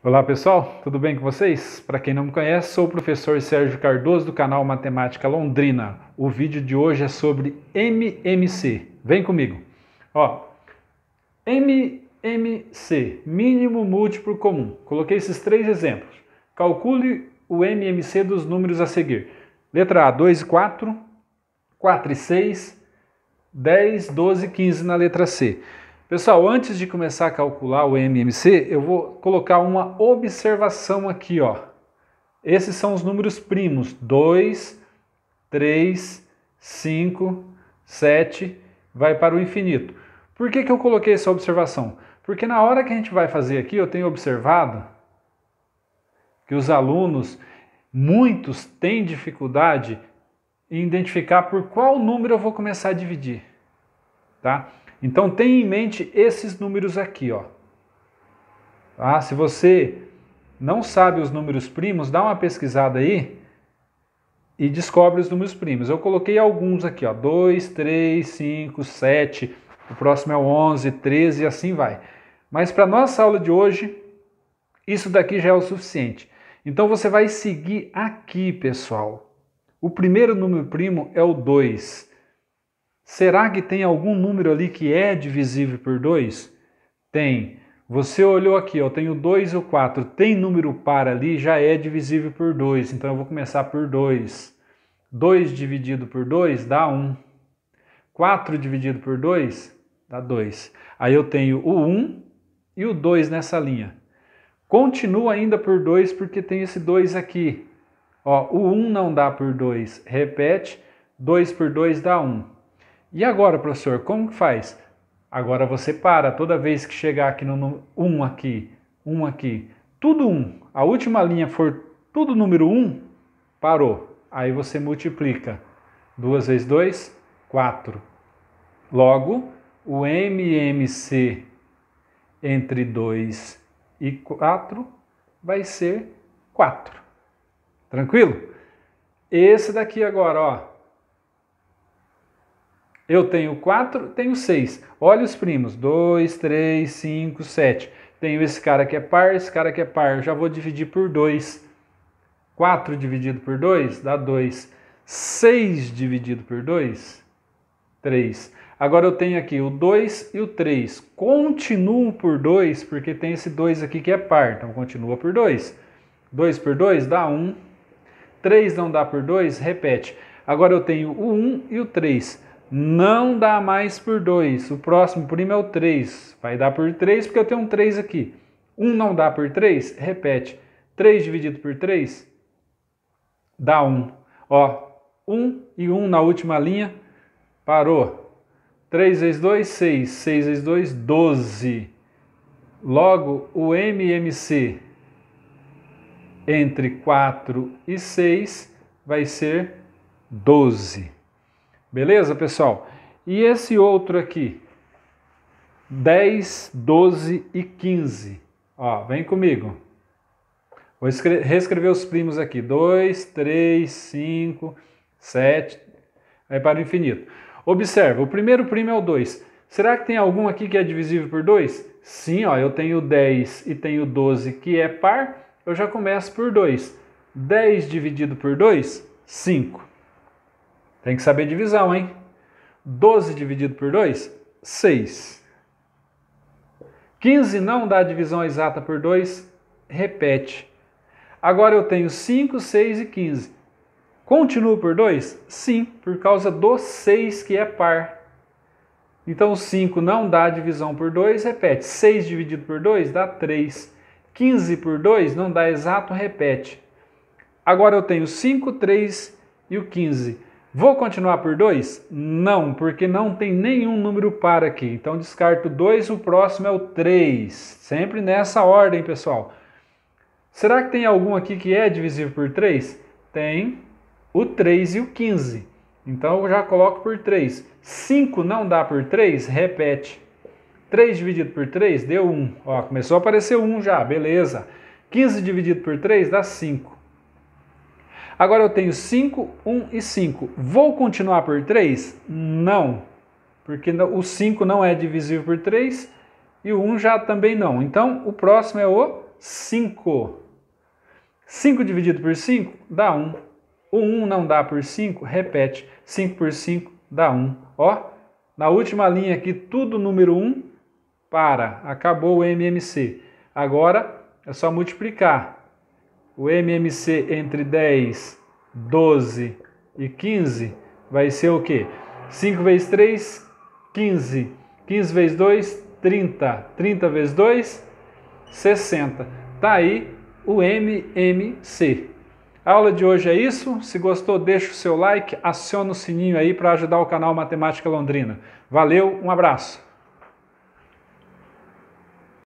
Olá pessoal, tudo bem com vocês? Para quem não me conhece, sou o professor Sérgio Cardoso do canal Matemática Londrina. O vídeo de hoje é sobre MMC. Vem comigo. Ó, MMC, mínimo múltiplo comum. Coloquei esses três exemplos. Calcule o MMC dos números a seguir. Letra A, 2 e 4, 4 e 6, 10, 12 e 15 na letra C. Pessoal, antes de começar a calcular o MMC, eu vou colocar uma observação aqui, ó. Esses são os números primos: 2, 3, 5, 7, vai para o infinito. Por que, que eu coloquei essa observação? Porque na hora que a gente vai fazer aqui, eu tenho observado que os alunos, muitos têm dificuldade em identificar por qual número eu vou começar a dividir, tá? Então tenha em mente esses números aqui, ó. Ah, se você não sabe os números primos, dá uma pesquisada aí e descobre os números primos. Eu coloquei alguns aqui, ó, 2, 3, 5, 7, o próximo é o 11, 13 e assim vai. Mas para nossa aula de hoje, isso daqui já é o suficiente. Então você vai seguir aqui, pessoal. O primeiro número primo é o 2. Será que tem algum número ali que é divisível por 2? Tem. Você olhou aqui, eu tenho 2 e o 4. Tem número par ali, já é divisível por 2. Então eu vou começar por 2. 2 dividido por 2 dá 1. Um. 4 dividido por 2 dá 2. Aí eu tenho o 1 um e o 2 nessa linha. Continua ainda por 2 porque tem esse 2 aqui. Ó, o 1 um não dá por 2, repete. 2 por 2 dá 1. Um. E agora, professor, como que faz? Agora você para, toda vez que chegar aqui no 1 um aqui, 1 um aqui, tudo 1, um, a última linha for tudo número 1, um, parou. Aí você multiplica. 2 vezes 2, 4. Logo, o MMC entre 2 e 4 vai ser 4. Tranquilo? Esse daqui agora, ó, eu tenho 4, tenho 6. Olha os primos. 2, 3, 5, 7. Tenho esse cara que é par, esse cara que é par. Já vou dividir por 2. 4 dividido por 2 dá 2. 6 dividido por 2, 3. Agora eu tenho aqui o 2 e o 3. Continuo por 2, porque tem esse 2 aqui que é par. Então continua por 2. 2 por 2 dá 1. Um. 3 não dá por 2, repete. Agora eu tenho o 1 e o 3 não dá mais por 2. O próximo primo é o 3. Vai dar por 3 porque eu tenho um 3 aqui. 1 um não dá por 3? Repete. 3 dividido por 3 dá 1. Um. Ó, 1 um e 1 na última linha. Parou. 3 vezes 2, 6. 6 vezes 2, 12. Logo, o MMC entre 4 e 6 vai ser 12. Beleza, pessoal? E esse outro aqui? 10, 12 e 15. Ó, vem comigo. Vou reescrever os primos aqui. 2, 3, 5, 7. Aí para o infinito. Observa, o primeiro primo é o 2. Será que tem algum aqui que é divisível por 2? Sim, ó, eu tenho 10 e tenho 12 que é par, eu já começo por 2. 10 dividido por 2, 5. Tem que saber divisão, hein? 12 dividido por 2, 6. 15 não dá divisão exata por 2, repete. Agora eu tenho 5, 6 e 15. Continuo por 2? Sim, por causa do 6 que é par. Então 5 não dá divisão por 2, repete. 6 dividido por 2 dá 3. 15 por 2 não dá exato, repete. Agora eu tenho 5, 3 e o 15. Vou continuar por 2? Não, porque não tem nenhum número par aqui. Então descarto 2, o próximo é o 3. Sempre nessa ordem, pessoal. Será que tem algum aqui que é divisível por 3? Tem o 3 e o 15. Então eu já coloco por 3. 5 não dá por 3? Repete. 3 dividido por 3 deu 1. Ó, começou a aparecer 1 já, beleza. 15 dividido por 3 dá 5. Agora eu tenho 5, 1 e 5. Vou continuar por 3? Não, porque o 5 não é divisível por 3 e o 1 já também não. Então o próximo é o 5. 5 dividido por 5 dá 1. O 1 não dá por 5, repete. 5 por 5 dá 1. Ó, na última linha aqui, tudo número 1 para. Acabou o MMC. Agora é só multiplicar. O MMC entre 10, 12 e 15 vai ser o quê? 5 vezes 3, 15. 15 vezes 2, 30. 30 vezes 2, 60. Tá aí o MMC. A aula de hoje é isso. Se gostou, deixa o seu like, aciona o sininho aí para ajudar o canal Matemática Londrina. Valeu, um abraço.